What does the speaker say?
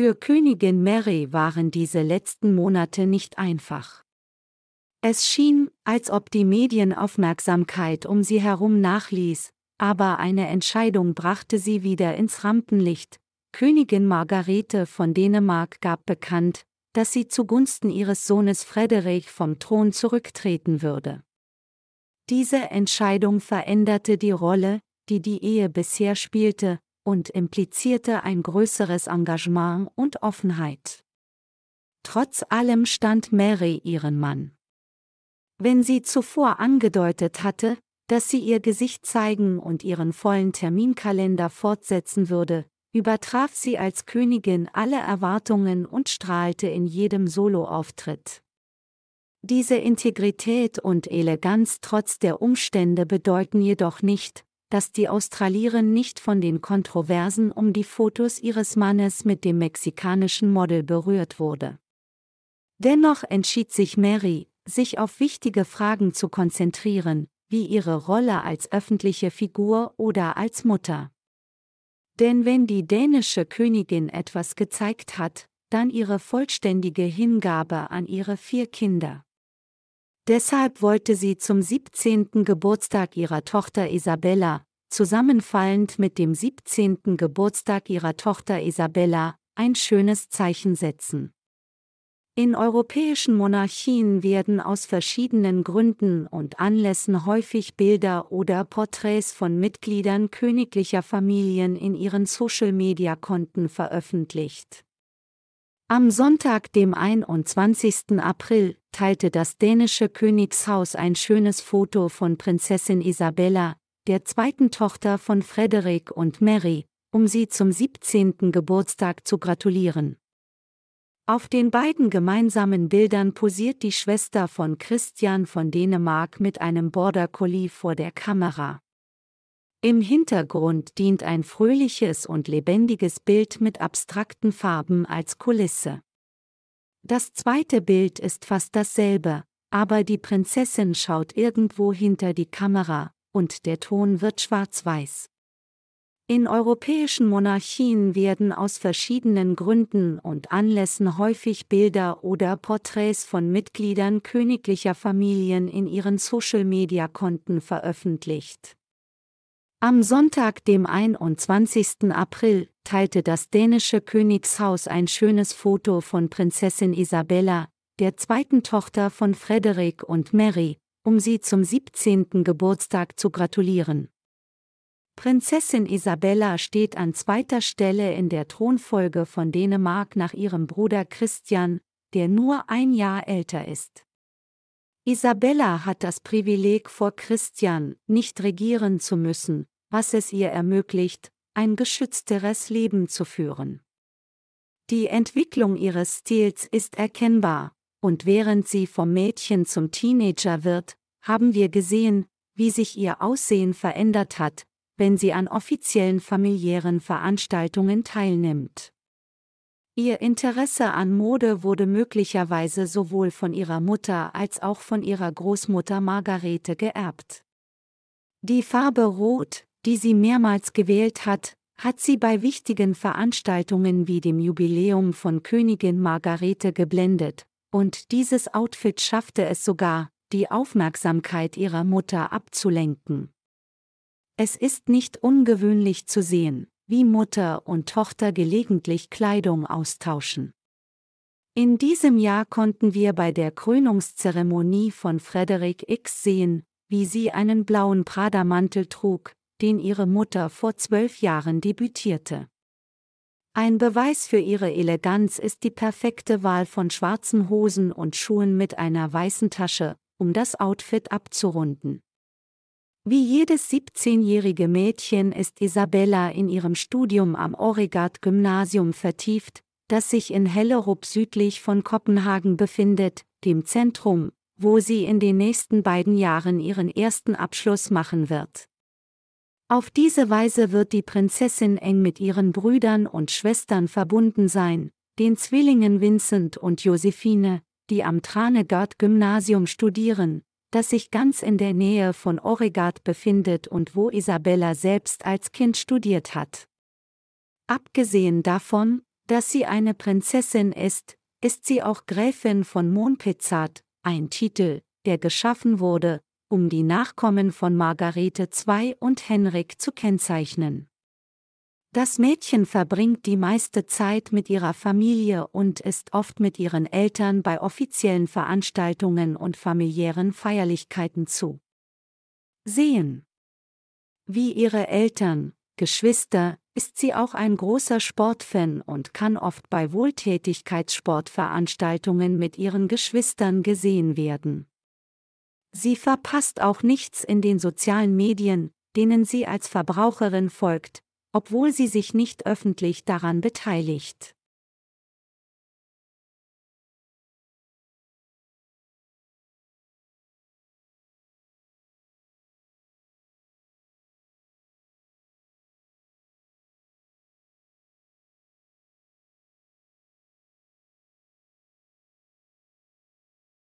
Für Königin Mary waren diese letzten Monate nicht einfach. Es schien, als ob die Medienaufmerksamkeit um sie herum nachließ, aber eine Entscheidung brachte sie wieder ins Rampenlicht. Königin Margarete von Dänemark gab bekannt, dass sie zugunsten ihres Sohnes Frederik vom Thron zurücktreten würde. Diese Entscheidung veränderte die Rolle, die die Ehe bisher spielte, und implizierte ein größeres Engagement und Offenheit. Trotz allem stand Mary ihren Mann. Wenn sie zuvor angedeutet hatte, dass sie ihr Gesicht zeigen und ihren vollen Terminkalender fortsetzen würde, übertraf sie als Königin alle Erwartungen und strahlte in jedem Soloauftritt. Diese Integrität und Eleganz trotz der Umstände bedeuten jedoch nicht, dass die Australierin nicht von den Kontroversen um die Fotos ihres Mannes mit dem mexikanischen Model berührt wurde. Dennoch entschied sich Mary, sich auf wichtige Fragen zu konzentrieren, wie ihre Rolle als öffentliche Figur oder als Mutter. Denn wenn die dänische Königin etwas gezeigt hat, dann ihre vollständige Hingabe an ihre vier Kinder. Deshalb wollte sie zum 17. Geburtstag ihrer Tochter Isabella, zusammenfallend mit dem 17. Geburtstag ihrer Tochter Isabella, ein schönes Zeichen setzen. In europäischen Monarchien werden aus verschiedenen Gründen und Anlässen häufig Bilder oder Porträts von Mitgliedern königlicher Familien in ihren Social-Media-Konten veröffentlicht. Am Sonntag, dem 21. April, teilte das dänische Königshaus ein schönes Foto von Prinzessin Isabella, der zweiten Tochter von Frederik und Mary, um sie zum 17. Geburtstag zu gratulieren. Auf den beiden gemeinsamen Bildern posiert die Schwester von Christian von Dänemark mit einem Border Collie vor der Kamera. Im Hintergrund dient ein fröhliches und lebendiges Bild mit abstrakten Farben als Kulisse. Das zweite Bild ist fast dasselbe, aber die Prinzessin schaut irgendwo hinter die Kamera, und der Ton wird schwarz-weiß. In europäischen Monarchien werden aus verschiedenen Gründen und Anlässen häufig Bilder oder Porträts von Mitgliedern königlicher Familien in ihren Social-Media-Konten veröffentlicht. Am Sonntag, dem 21. April, teilte das dänische Königshaus ein schönes Foto von Prinzessin Isabella, der zweiten Tochter von Frederik und Mary, um sie zum 17. Geburtstag zu gratulieren. Prinzessin Isabella steht an zweiter Stelle in der Thronfolge von Dänemark nach ihrem Bruder Christian, der nur ein Jahr älter ist. Isabella hat das Privileg vor Christian, nicht regieren zu müssen, was es ihr ermöglicht, ein geschützteres Leben zu führen. Die Entwicklung ihres Stils ist erkennbar, und während sie vom Mädchen zum Teenager wird, haben wir gesehen, wie sich ihr Aussehen verändert hat, wenn sie an offiziellen familiären Veranstaltungen teilnimmt. Ihr Interesse an Mode wurde möglicherweise sowohl von ihrer Mutter als auch von ihrer Großmutter Margarete geerbt. Die Farbe Rot, die sie mehrmals gewählt hat, hat sie bei wichtigen Veranstaltungen wie dem Jubiläum von Königin Margarete geblendet, und dieses Outfit schaffte es sogar, die Aufmerksamkeit ihrer Mutter abzulenken. Es ist nicht ungewöhnlich zu sehen, wie Mutter und Tochter gelegentlich Kleidung austauschen. In diesem Jahr konnten wir bei der Krönungszeremonie von Frederik X sehen, wie sie einen blauen prada trug, den ihre Mutter vor zwölf Jahren debütierte. Ein Beweis für ihre Eleganz ist die perfekte Wahl von schwarzen Hosen und Schuhen mit einer weißen Tasche, um das Outfit abzurunden. Wie jedes 17-jährige Mädchen ist Isabella in ihrem Studium am oregard gymnasium vertieft, das sich in Hellerup südlich von Kopenhagen befindet, dem Zentrum, wo sie in den nächsten beiden Jahren ihren ersten Abschluss machen wird. Auf diese Weise wird die Prinzessin eng mit ihren Brüdern und Schwestern verbunden sein, den Zwillingen Vincent und Josephine, die am Tranegard-Gymnasium studieren, das sich ganz in der Nähe von Oregard befindet und wo Isabella selbst als Kind studiert hat. Abgesehen davon, dass sie eine Prinzessin ist, ist sie auch Gräfin von Monpezat, ein Titel, der geschaffen wurde, um die Nachkommen von Margarete II und Henrik zu kennzeichnen. Das Mädchen verbringt die meiste Zeit mit ihrer Familie und ist oft mit ihren Eltern bei offiziellen Veranstaltungen und familiären Feierlichkeiten zu. Sehen. Wie ihre Eltern, Geschwister, ist sie auch ein großer Sportfan und kann oft bei Wohltätigkeitssportveranstaltungen mit ihren Geschwistern gesehen werden. Sie verpasst auch nichts in den sozialen Medien, denen sie als Verbraucherin folgt, obwohl sie sich nicht öffentlich daran beteiligt.